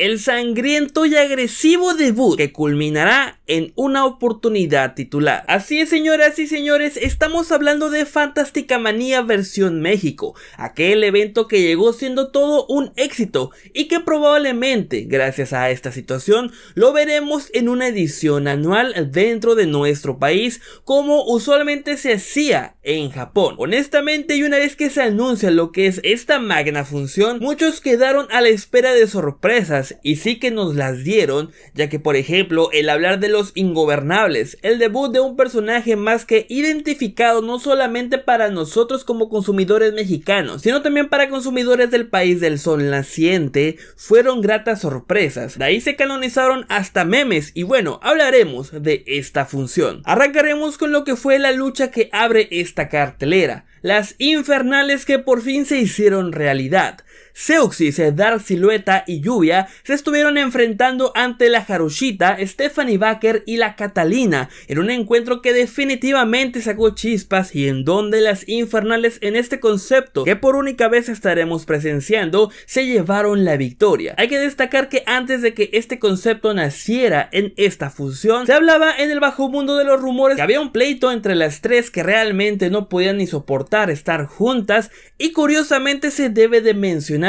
el sangriento y agresivo debut que culminará en una oportunidad titular. Así es señoras y señores, estamos hablando de Fantástica Manía versión México, aquel evento que llegó siendo todo un éxito y que probablemente, gracias a esta situación, lo veremos en una edición anual dentro de nuestro país como usualmente se hacía en Japón. Honestamente, y una vez que se anuncia lo que es esta magna función, muchos quedaron a la espera de sorpresas y sí que nos las dieron, ya que por ejemplo, el hablar de los ingobernables, el debut de un personaje más que identificado no solamente para nosotros como consumidores mexicanos, sino también para consumidores del país del sol naciente, fueron gratas sorpresas. De ahí se canonizaron hasta memes y bueno, hablaremos de esta función. Arrancaremos con lo que fue la lucha que abre este esta cartelera, las infernales que por fin se hicieron realidad, Zeuxis, Dark Silueta y Lluvia se estuvieron enfrentando ante la Harushita, Stephanie Baker y la Catalina en un encuentro que definitivamente sacó chispas y en donde las infernales en este concepto que por única vez estaremos presenciando se llevaron la victoria. Hay que destacar que antes de que este concepto naciera en esta función se hablaba en el bajo mundo de los rumores que había un pleito entre las tres que realmente no podían ni soportar estar juntas y curiosamente se debe de mencionar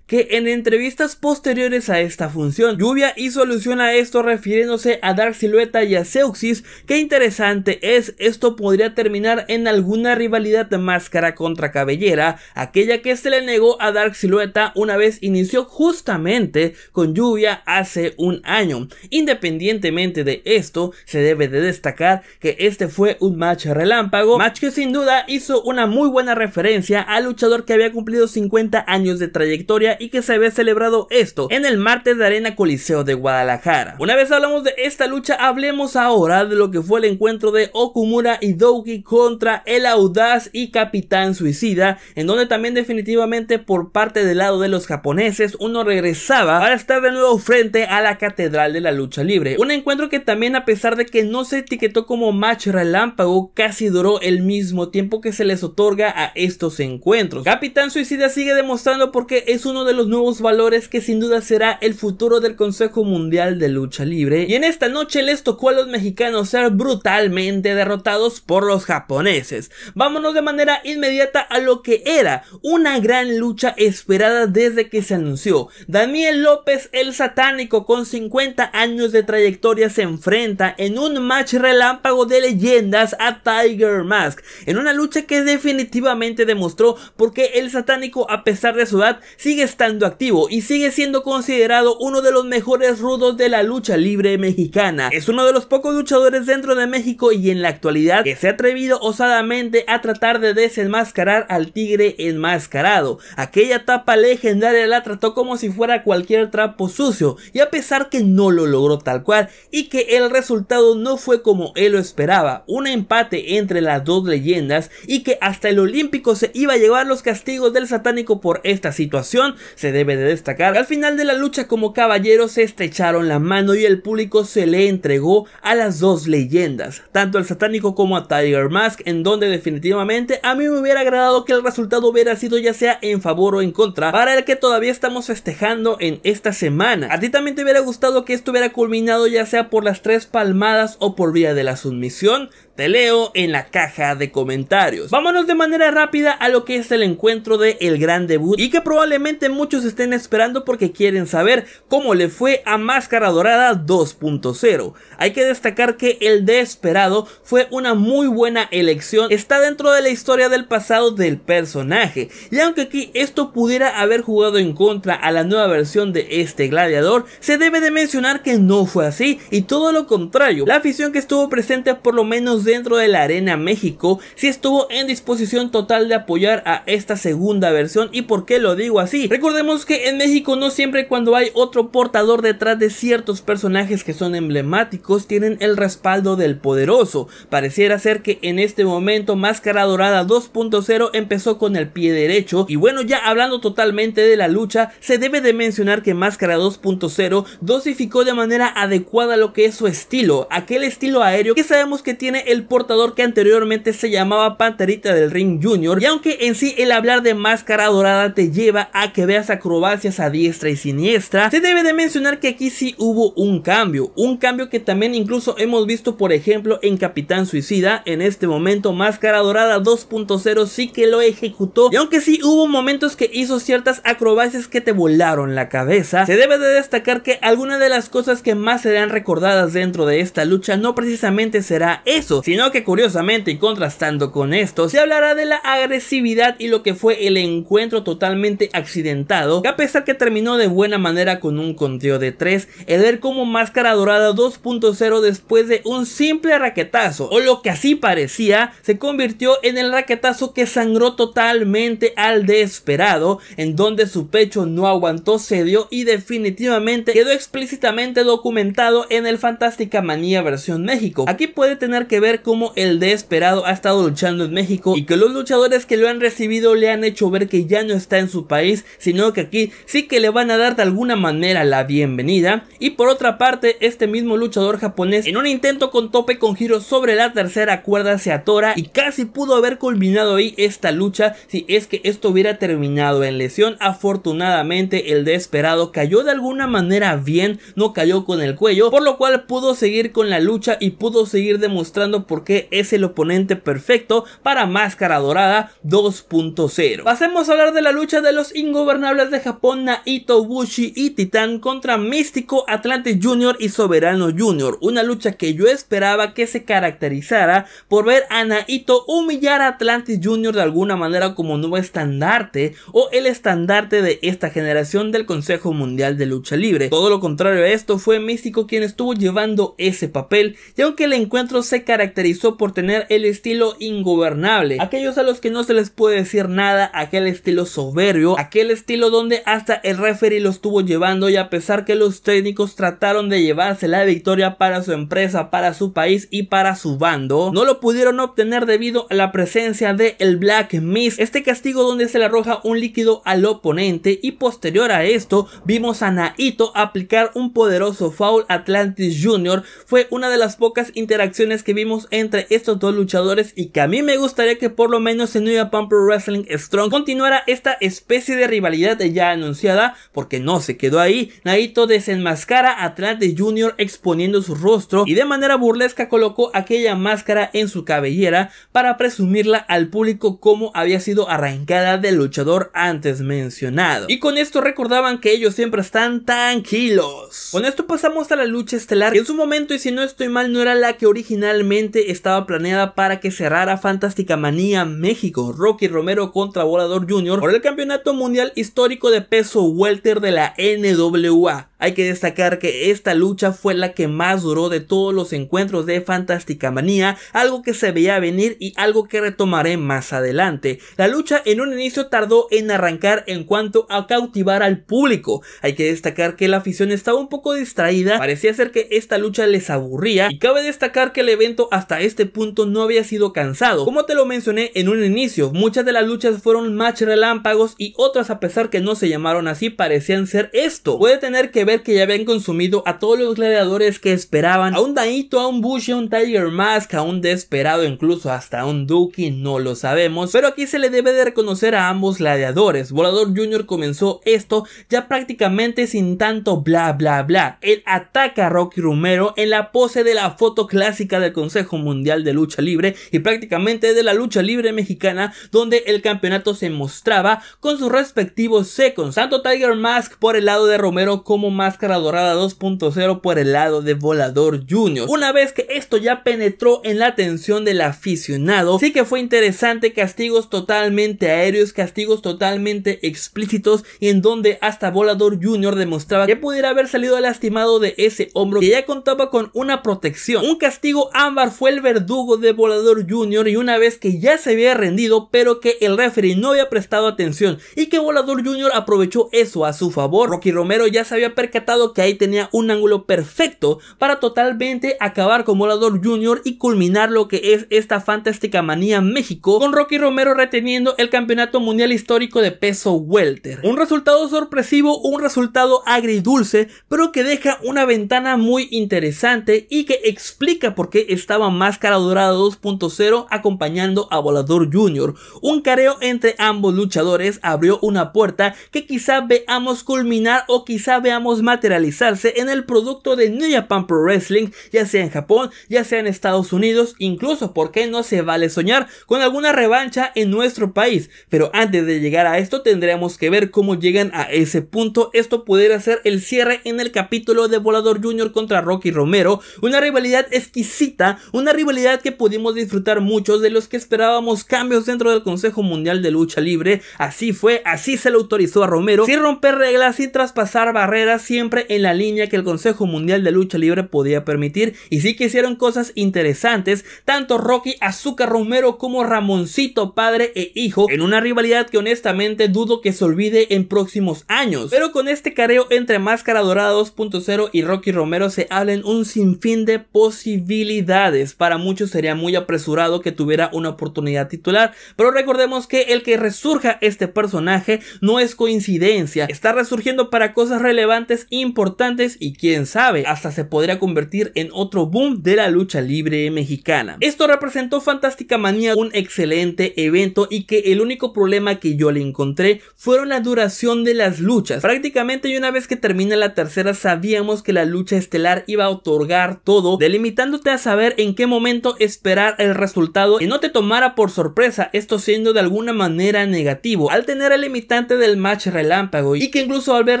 que en entrevistas posteriores a esta función, Lluvia hizo alusión a esto refiriéndose a Dark Silueta y a Seuxis Qué interesante es, esto podría terminar en alguna rivalidad de máscara contra cabellera, aquella que se le negó a Dark Silueta una vez inició justamente con Lluvia hace un año. Independientemente de esto, se debe de destacar que este fue un match relámpago, match que sin duda hizo una muy buena referencia al luchador que había cumplido 50 años de trayectoria trayectoria y que se había celebrado esto en el martes de Arena Coliseo de Guadalajara. Una vez hablamos de esta lucha, hablemos ahora de lo que fue el encuentro de Okumura y Doki contra el Audaz y Capitán Suicida, en donde también definitivamente por parte del lado de los japoneses uno regresaba para estar de nuevo frente a la Catedral de la Lucha Libre. Un encuentro que también a pesar de que no se etiquetó como match relámpago, casi duró el mismo tiempo que se les otorga a estos encuentros. Capitán Suicida sigue demostrando por qué es uno de los nuevos valores que sin duda será el futuro del Consejo Mundial de Lucha Libre. Y en esta noche les tocó a los mexicanos ser brutalmente derrotados por los japoneses. Vámonos de manera inmediata a lo que era una gran lucha esperada desde que se anunció. Daniel López el Satánico con 50 años de trayectoria se enfrenta en un match relámpago de leyendas a Tiger Mask. En una lucha que definitivamente demostró qué el Satánico a pesar de su edad sigue estando activo y sigue siendo considerado uno de los mejores rudos de la lucha libre mexicana. Es uno de los pocos luchadores dentro de México y en la actualidad que se ha atrevido osadamente a tratar de desenmascarar al tigre enmascarado. Aquella etapa legendaria la trató como si fuera cualquier trapo sucio y a pesar que no lo logró tal cual y que el resultado no fue como él lo esperaba, un empate entre las dos leyendas y que hasta el olímpico se iba a llevar los castigos del satánico por esta situación se debe de destacar. Al final de la lucha como caballeros se estrecharon la mano y el público se le entregó a las dos leyendas, tanto al satánico como a Tiger Mask, en donde definitivamente a mí me hubiera agradado que el resultado hubiera sido ya sea en favor o en contra, para el que todavía estamos festejando en esta semana. A ti también te hubiera gustado que esto hubiera culminado ya sea por las tres palmadas o por vía de la sumisión, te leo en la caja de comentarios. Vámonos de manera rápida a lo que es el encuentro de El Gran Debut y que probablemente muchos estén esperando porque quieren saber cómo le fue a Máscara Dorada 2.0. Hay que destacar que El desesperado fue una muy buena elección, está dentro de la historia del pasado del personaje y aunque aquí esto pudiera haber jugado en contra a la nueva versión de este gladiador, se debe de mencionar que no fue así y todo lo contrario, la afición que estuvo presente por lo menos dentro de la Arena México si estuvo en disposición total de apoyar a esta segunda versión y por qué lo digo así. Recordemos que en México no siempre cuando hay otro portador detrás de ciertos personajes que son emblemáticos tienen el respaldo del poderoso. Pareciera ser que en este momento Máscara Dorada 2.0 empezó con el pie derecho y bueno ya hablando totalmente de la lucha se debe de mencionar que Máscara 2.0 dosificó de manera adecuada lo que es su estilo, aquel estilo aéreo que sabemos que tiene el el portador que anteriormente se llamaba Panterita del Ring Jr. Y aunque en sí el hablar de máscara dorada te lleva a que veas acrobacias a diestra y siniestra, se debe de mencionar que aquí sí hubo un cambio, un cambio que también incluso hemos visto por ejemplo en Capitán Suicida, en este momento Máscara Dorada 2.0 sí que lo ejecutó y aunque sí hubo momentos que hizo ciertas acrobacias que te volaron la cabeza, se debe de destacar que alguna de las cosas que más serán recordadas dentro de esta lucha no precisamente será eso, sino que curiosamente y contrastando con esto, se hablará de la agresividad y lo que fue el encuentro totalmente accidentado, que a pesar que terminó de buena manera con un conteo de 3, el ver como Máscara Dorada 2.0 después de un simple raquetazo, o lo que así parecía, se convirtió en el raquetazo que sangró totalmente al desesperado, en donde su pecho no aguantó, cedió y definitivamente quedó explícitamente documentado en el Fantástica Manía versión México. Aquí puede tener que ver como el desesperado ha estado luchando en México y que los luchadores que lo han recibido le han hecho ver que ya no está en su país, sino que aquí sí que le van a dar de alguna manera la bienvenida. Y por otra parte, este mismo luchador japonés en un intento con tope con giro sobre la tercera cuerda se atora y casi pudo haber culminado ahí esta lucha si es que esto hubiera terminado en lesión. Afortunadamente el desesperado cayó de alguna manera bien, no cayó con el cuello, por lo cual pudo seguir con la lucha y pudo seguir demostrando porque es el oponente perfecto para Máscara Dorada 2.0. Pasemos a hablar de la lucha de los ingobernables de Japón, Naito, Bushi y Titán contra Místico, Atlantis Jr. y Soberano Jr. Una lucha que yo esperaba que se caracterizara por ver a Naito humillar a Atlantis Jr. de alguna manera como nuevo estandarte o el estandarte de esta generación del Consejo Mundial de Lucha Libre. Todo lo contrario a esto fue Místico quien estuvo llevando ese papel y aunque el encuentro se caracterizó caracterizó por tener el estilo ingobernable, aquellos a los que no se les puede decir nada, aquel estilo soberbio, aquel estilo donde hasta el referee lo estuvo llevando y a pesar que los técnicos trataron de llevarse la victoria para su empresa, para su país y para su bando, no lo pudieron obtener debido a la presencia de el Black Mist, este castigo donde se le arroja un líquido al oponente y posterior a esto vimos a Naito aplicar un poderoso foul Atlantis Jr. fue una de las pocas interacciones que vimos entre estos dos luchadores y que a mí me gustaría que por lo menos en New Japan Pro Wrestling Strong continuara esta especie de rivalidad ya anunciada porque no se quedó ahí. Naito desenmascara atrás de Junior exponiendo su rostro y de manera burlesca colocó aquella máscara en su cabellera para presumirla al público como había sido arrancada del luchador antes mencionado. Y con esto recordaban que ellos siempre están tranquilos. Con esto pasamos a la lucha estelar que en su momento y si no estoy mal no era la que originalmente estaba planeada para que cerrara Fantástica Manía México, Rocky Romero contra Volador Jr. por el Campeonato Mundial Histórico de Peso Welter de la NWA. Hay que destacar que esta lucha fue la que más duró de todos los encuentros de Fantástica Manía, algo que se veía venir y algo que retomaré más adelante. La lucha en un inicio tardó en arrancar en cuanto a cautivar al público. Hay que destacar que la afición estaba un poco distraída, parecía ser que esta lucha les aburría y cabe destacar que el evento hasta este punto no había sido cansado. Como te lo mencioné en un inicio, muchas de las luchas fueron match relámpagos y otras a pesar que no se llamaron así parecían ser esto. Puede tener que ver que ya habían consumido a todos los gladiadores que esperaban, a un Daito, a un Bush, a un Tiger Mask, a un Desperado, incluso hasta a un Duki, no lo sabemos, pero aquí se le debe de reconocer a ambos gladiadores. Volador Jr. comenzó esto ya prácticamente sin tanto bla bla bla. Él ataca a Rocky Romero en la pose de la foto clásica del consejo Mundial de Lucha Libre y prácticamente de la lucha libre mexicana donde el campeonato se mostraba con sus respectivos secos, tanto Tiger Mask por el lado de Romero como Máscara Dorada 2.0 por el lado de Volador Jr. Una vez que esto ya penetró en la atención del aficionado, sí que fue interesante castigos totalmente aéreos, castigos totalmente explícitos y en donde hasta Volador Jr. demostraba que pudiera haber salido lastimado de ese hombro que ya contaba con una protección, un castigo ámbar fue el verdugo de Volador Jr. y una vez que ya se había rendido pero que el referee no había prestado atención y que Volador Jr. aprovechó eso a su favor. Rocky Romero ya se había percatado que ahí tenía un ángulo perfecto para totalmente acabar con Volador Jr. y culminar lo que es esta fantástica manía México con Rocky Romero reteniendo el campeonato mundial histórico de peso welter. Un resultado sorpresivo, un resultado agridulce pero que deja una ventana muy interesante y que explica por qué estaba Máscara Dorada 2.0 acompañando a Volador Jr. Un careo entre ambos luchadores abrió una puerta que quizá veamos culminar o quizá veamos materializarse en el producto de New Japan Pro Wrestling, ya sea en Japón, ya sea en Estados Unidos, incluso porque no se vale soñar con alguna revancha en nuestro país. Pero antes de llegar a esto tendremos que ver cómo llegan a ese punto. Esto pudiera ser el cierre en el capítulo de Volador Jr. contra Rocky Romero, una rivalidad exquisita, una rivalidad que pudimos disfrutar muchos de los que esperábamos cambios dentro del Consejo Mundial de Lucha Libre. Así fue, así se le autorizó a Romero, sin romper reglas, y traspasar barreras, siempre en la línea que el Consejo Mundial de Lucha Libre podía permitir. Y sí que hicieron cosas interesantes, tanto Rocky Azúcar Romero como Ramoncito, padre e hijo, en una rivalidad que honestamente dudo que se olvide en próximos años. Pero con este careo entre Máscara Dorada 2.0 y Rocky Romero se hablan un sinfín de posibilidades. Para muchos sería muy apresurado que tuviera una oportunidad titular, pero recordemos que el que resurja este personaje no es coincidencia, está resurgiendo para cosas relevantes, importantes y quién sabe, hasta se podría convertir en otro boom de la lucha libre mexicana. Esto representó Fantástica Manía, un excelente evento y que el único problema que yo le encontré fueron la duración de las luchas. Prácticamente y una vez que termina la tercera sabíamos que la lucha estelar iba a otorgar todo, delimitándote a saber en en qué momento esperar el resultado y no te tomara por sorpresa, esto siendo de alguna manera negativo, al tener el limitante del match relámpago y que incluso al ver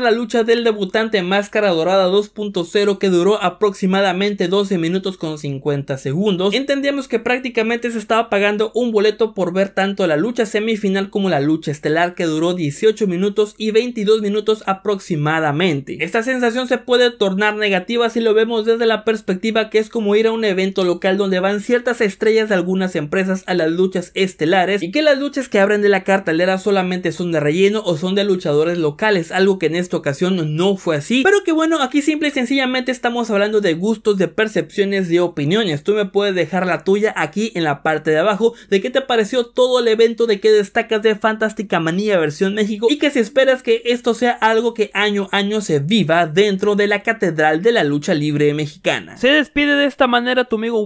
la lucha del debutante Máscara Dorada 2.0 que duró aproximadamente 12 minutos con 50 segundos, entendíamos que prácticamente se estaba pagando un boleto por ver tanto la lucha semifinal como la lucha estelar que duró 18 minutos y 22 minutos aproximadamente. Esta sensación se puede tornar negativa si lo vemos desde la perspectiva que es como ir a un evento local donde van ciertas estrellas de algunas empresas a las luchas estelares y que las luchas que abren de la cartelera solamente son de relleno o son de luchadores locales, algo que en esta ocasión no fue así, pero que bueno, aquí simple y sencillamente estamos hablando de gustos, de percepciones, de opiniones, tú me puedes dejar la tuya aquí en la parte de abajo de qué te pareció todo el evento, de qué destacas de Fantástica Manía versión México y que si esperas que esto sea algo que año a año se viva dentro de la Catedral de la Lucha Libre Mexicana. Se despide de esta manera tu amigo